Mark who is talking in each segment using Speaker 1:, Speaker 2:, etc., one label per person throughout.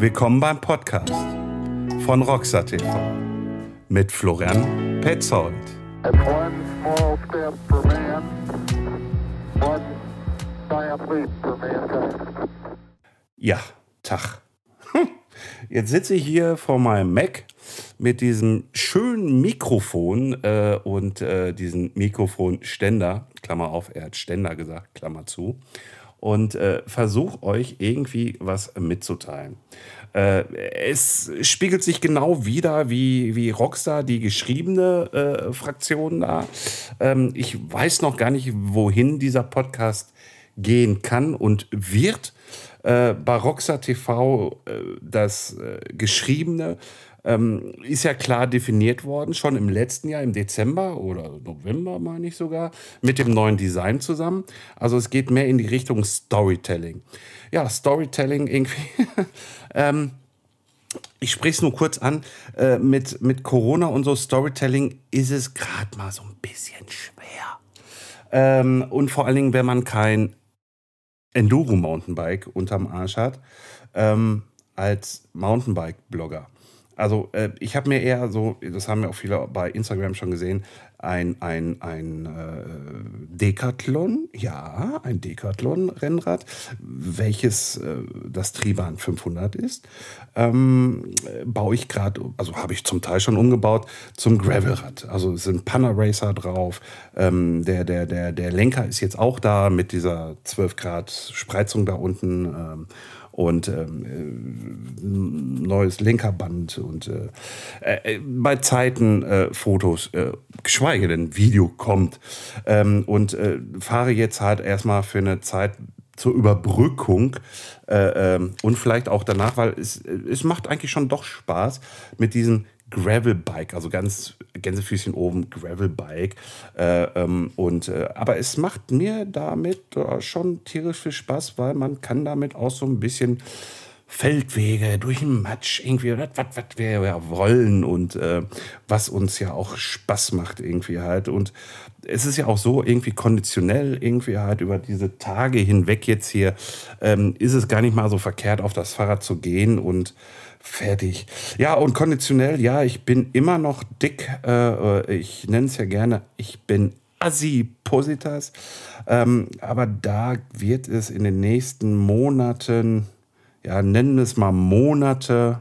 Speaker 1: Willkommen beim Podcast von Roxa TV mit Florian Petzold. Ja, Tag. Hm. Jetzt sitze ich hier vor meinem Mac mit diesem schönen Mikrofon äh, und äh, diesem Mikrofonständer, Klammer auf, er hat Ständer gesagt, Klammer zu und äh, versuche euch irgendwie was mitzuteilen. Äh, es spiegelt sich genau wieder wie, wie Rockstar, die geschriebene äh, Fraktion da. Ähm, ich weiß noch gar nicht, wohin dieser Podcast gehen kann und wird. Äh, bei Rockstar TV äh, das äh, Geschriebene ähm, ist ja klar definiert worden, schon im letzten Jahr, im Dezember oder November, meine ich sogar, mit dem neuen Design zusammen. Also es geht mehr in die Richtung Storytelling. Ja, Storytelling irgendwie. ähm, ich spreche es nur kurz an, äh, mit, mit Corona und so Storytelling ist es gerade mal so ein bisschen schwer. Ähm, und vor allen Dingen, wenn man kein Enduro-Mountainbike unterm Arsch hat, ähm, als Mountainbike-Blogger. Also äh, ich habe mir eher so, das haben ja auch viele bei Instagram schon gesehen, ein, ein, ein äh, Decathlon, ja, ein Decathlon-Rennrad, welches äh, das Triban 500 ist, ähm, baue ich gerade, also habe ich zum Teil schon umgebaut, zum Gravelrad. Also es sind Panna Racer drauf, ähm, der, der, der, der Lenker ist jetzt auch da mit dieser 12 Grad Spreizung da unten ähm, und ähm, äh, neues Lenkerband und äh, äh, bei Zeiten äh, Fotos, äh, geschweige denn Video kommt. Ähm, und äh, fahre jetzt halt erstmal für eine Zeit zur Überbrückung ähm, und vielleicht auch danach, weil es, es macht eigentlich schon doch Spaß mit diesen Gravelbike, also ganz Gänsefüßchen oben, Gravelbike. Äh, ähm, und, äh, aber es macht mir damit äh, schon tierisch viel Spaß, weil man kann damit auch so ein bisschen Feldwege durch den Matsch irgendwie, was, was, was wir ja wollen und äh, was uns ja auch Spaß macht irgendwie halt. Und es ist ja auch so irgendwie konditionell irgendwie halt über diese Tage hinweg jetzt hier, ähm, ist es gar nicht mal so verkehrt, auf das Fahrrad zu gehen und Fertig. Ja, und konditionell, ja, ich bin immer noch dick. Äh, ich nenne es ja gerne, ich bin Assi-Positas. Ähm, aber da wird es in den nächsten Monaten, ja, nennen es mal Monate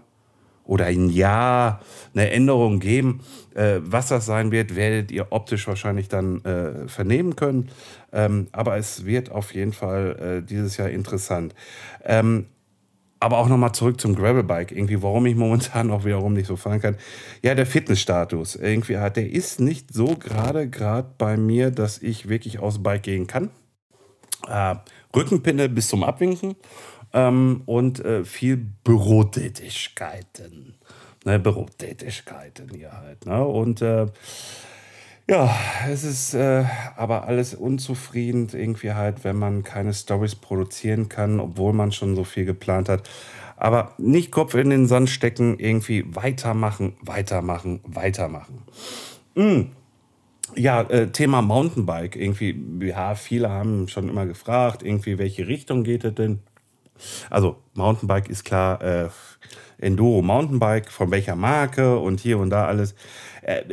Speaker 1: oder ein Jahr eine Änderung geben. Äh, was das sein wird, werdet ihr optisch wahrscheinlich dann äh, vernehmen können. Ähm, aber es wird auf jeden Fall äh, dieses Jahr interessant. Ähm, aber auch nochmal zurück zum Gravelbike. Irgendwie, warum ich momentan auch wiederum nicht so fahren kann. Ja, der Fitnessstatus irgendwie hat, ah, der ist nicht so gerade, gerade bei mir, dass ich wirklich aus dem Bike gehen kann. Äh, Rückenpinne bis zum Abwinken ähm, und äh, viel Bürotätigkeiten. Ne, Bürotätigkeiten hier halt. Ne? Und äh, ja, es ist äh, aber alles unzufrieden irgendwie halt, wenn man keine Stories produzieren kann, obwohl man schon so viel geplant hat. Aber nicht Kopf in den Sand stecken, irgendwie weitermachen, weitermachen, weitermachen. Mm. Ja, äh, Thema Mountainbike. Irgendwie, ja, viele haben schon immer gefragt, irgendwie, welche Richtung geht es denn? Also Mountainbike ist klar, äh, Enduro Mountainbike, von welcher Marke und hier und da alles. Äh,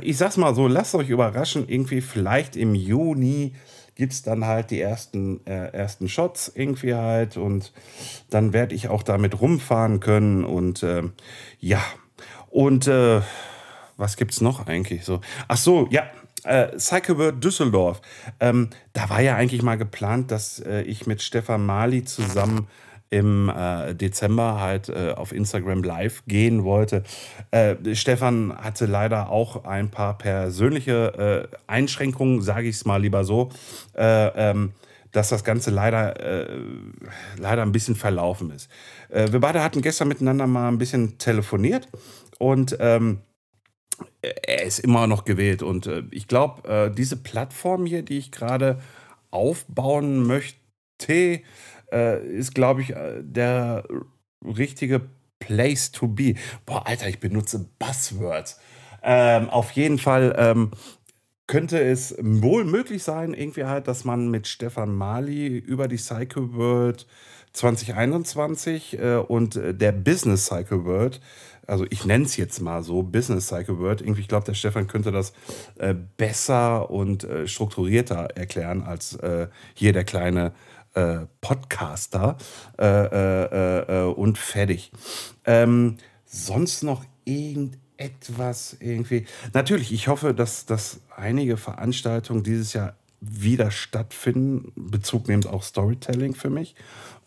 Speaker 1: ich sag's mal so, lasst euch überraschen, irgendwie vielleicht im Juni gibt es dann halt die ersten, äh, ersten Shots irgendwie halt und dann werde ich auch damit rumfahren können und äh, ja. Und äh, was gibt's noch eigentlich so? Ach so, ja, äh, Cycleword Düsseldorf. Ähm, da war ja eigentlich mal geplant, dass äh, ich mit Stefan Mali zusammen im äh, Dezember halt äh, auf Instagram live gehen wollte. Äh, Stefan hatte leider auch ein paar persönliche äh, Einschränkungen, sage ich es mal lieber so, äh, ähm, dass das Ganze leider, äh, leider ein bisschen verlaufen ist. wir beide hatten gestern miteinander mal ein bisschen telefoniert und ähm, er ist immer noch gewählt. Und äh, ich glaube, äh, diese Plattform hier, die ich gerade aufbauen möchte, äh, ist, glaube ich, äh, der richtige Place to be. Boah, Alter, ich benutze Buzzwords. Ähm, auf jeden Fall ähm, könnte es wohl möglich sein, irgendwie halt, dass man mit Stefan Mali über die Cycle World 2021 äh, und äh, der Business Cycle World also ich nenne es jetzt mal so, Business Cycle Word. Irgendwie, ich glaube, der Stefan könnte das äh, besser und äh, strukturierter erklären als äh, hier der kleine äh, Podcaster. Äh, äh, und fertig. Ähm, sonst noch irgendetwas irgendwie. Natürlich, ich hoffe, dass, dass einige Veranstaltungen dieses Jahr wieder stattfinden, Bezug nehmend auch Storytelling für mich.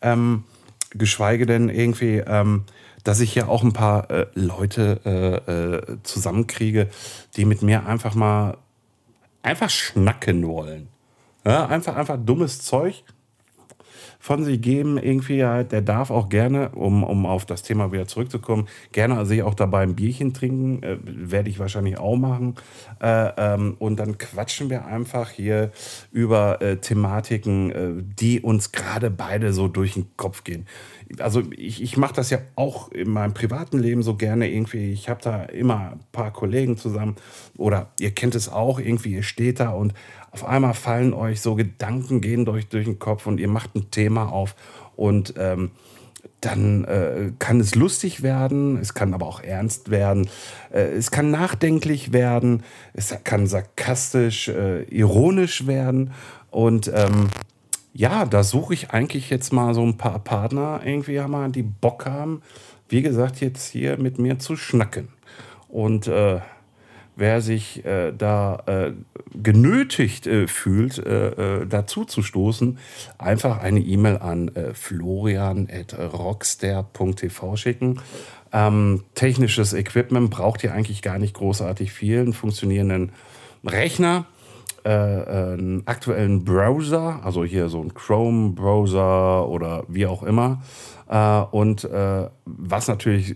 Speaker 1: Ähm, geschweige denn irgendwie. Ähm, dass ich hier auch ein paar äh, Leute äh, äh, zusammenkriege, die mit mir einfach mal einfach schnacken wollen. Ja, einfach, einfach dummes Zeug von sich geben. Irgendwie halt, der darf auch gerne, um, um auf das Thema wieder zurückzukommen, gerne sich also auch dabei ein Bierchen trinken. Äh, Werde ich wahrscheinlich auch machen. Äh, ähm, und dann quatschen wir einfach hier über äh, Thematiken, äh, die uns gerade beide so durch den Kopf gehen also ich, ich mache das ja auch in meinem privaten Leben so gerne irgendwie. Ich habe da immer ein paar Kollegen zusammen oder ihr kennt es auch irgendwie, ihr steht da und auf einmal fallen euch so Gedanken, gehen durch, durch den Kopf und ihr macht ein Thema auf und ähm, dann äh, kann es lustig werden, es kann aber auch ernst werden, äh, es kann nachdenklich werden, es kann sarkastisch, äh, ironisch werden und... Ähm, ja, da suche ich eigentlich jetzt mal so ein paar Partner irgendwie mal, die Bock haben, wie gesagt, jetzt hier mit mir zu schnacken. Und äh, wer sich äh, da äh, genötigt äh, fühlt, äh, äh, dazu zu stoßen, einfach eine E-Mail an äh, florian.rockster.tv schicken. Ähm, technisches Equipment braucht ihr eigentlich gar nicht großartig viel. Einen funktionierenden Rechner äh, äh, einen aktuellen Browser, also hier so ein Chrome-Browser oder wie auch immer. Äh, und äh, was natürlich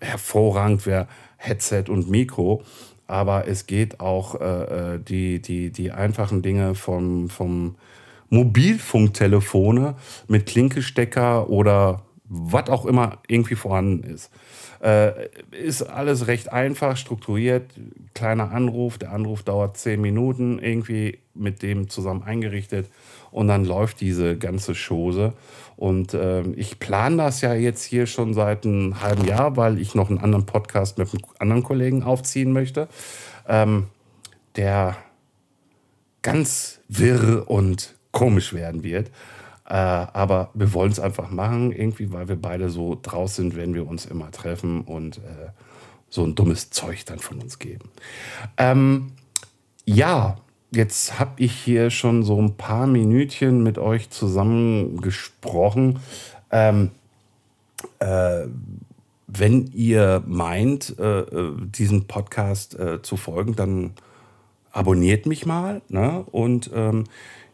Speaker 1: hervorragend wäre, Headset und Mikro. Aber es geht auch äh, äh, die, die, die einfachen Dinge vom, vom Mobilfunktelefone mit Klinkestecker oder was auch immer irgendwie vorhanden ist. Äh, ist alles recht einfach, strukturiert, kleiner Anruf, der Anruf dauert zehn Minuten, irgendwie mit dem zusammen eingerichtet und dann läuft diese ganze Chose. Und äh, ich plane das ja jetzt hier schon seit einem halben Jahr, weil ich noch einen anderen Podcast mit einem anderen Kollegen aufziehen möchte, ähm, der ganz wirr und komisch werden wird. Äh, aber wir wollen es einfach machen, irgendwie, weil wir beide so draus sind, wenn wir uns immer treffen und äh, so ein dummes Zeug dann von uns geben. Ähm, ja, jetzt habe ich hier schon so ein paar Minütchen mit euch zusammengesprochen. Ähm, äh, wenn ihr meint, äh, äh diesem Podcast äh, zu folgen, dann abonniert mich mal. Ne? Und ähm,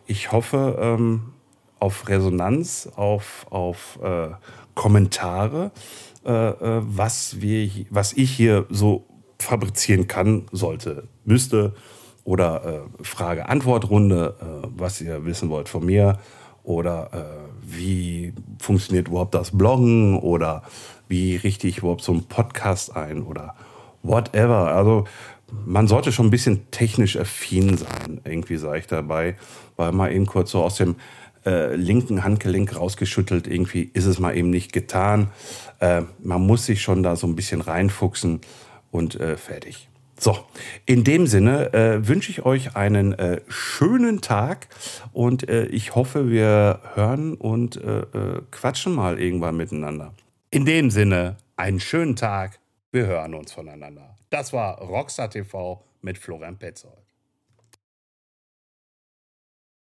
Speaker 1: ich hoffe, ähm, auf Resonanz, auf, auf äh, Kommentare, äh, äh was, wir, was ich hier so fabrizieren kann, sollte, müsste. Oder äh, Frage-Antwort-Runde, äh, was ihr wissen wollt von mir. Oder äh, wie funktioniert überhaupt das Bloggen? Oder wie richte ich überhaupt so einen Podcast ein? Oder whatever. Also man sollte schon ein bisschen technisch affin sein, irgendwie sage ich dabei, weil mal eben kurz so aus dem äh, linken Handgelenk rausgeschüttelt. Irgendwie ist es mal eben nicht getan. Äh, man muss sich schon da so ein bisschen reinfuchsen und äh, fertig. So, in dem Sinne äh, wünsche ich euch einen äh, schönen Tag und äh, ich hoffe, wir hören und quatschen mal irgendwann miteinander. In dem Sinne, einen schönen Tag, wir hören uns voneinander. Das war Rockstar TV mit Florian Petzold.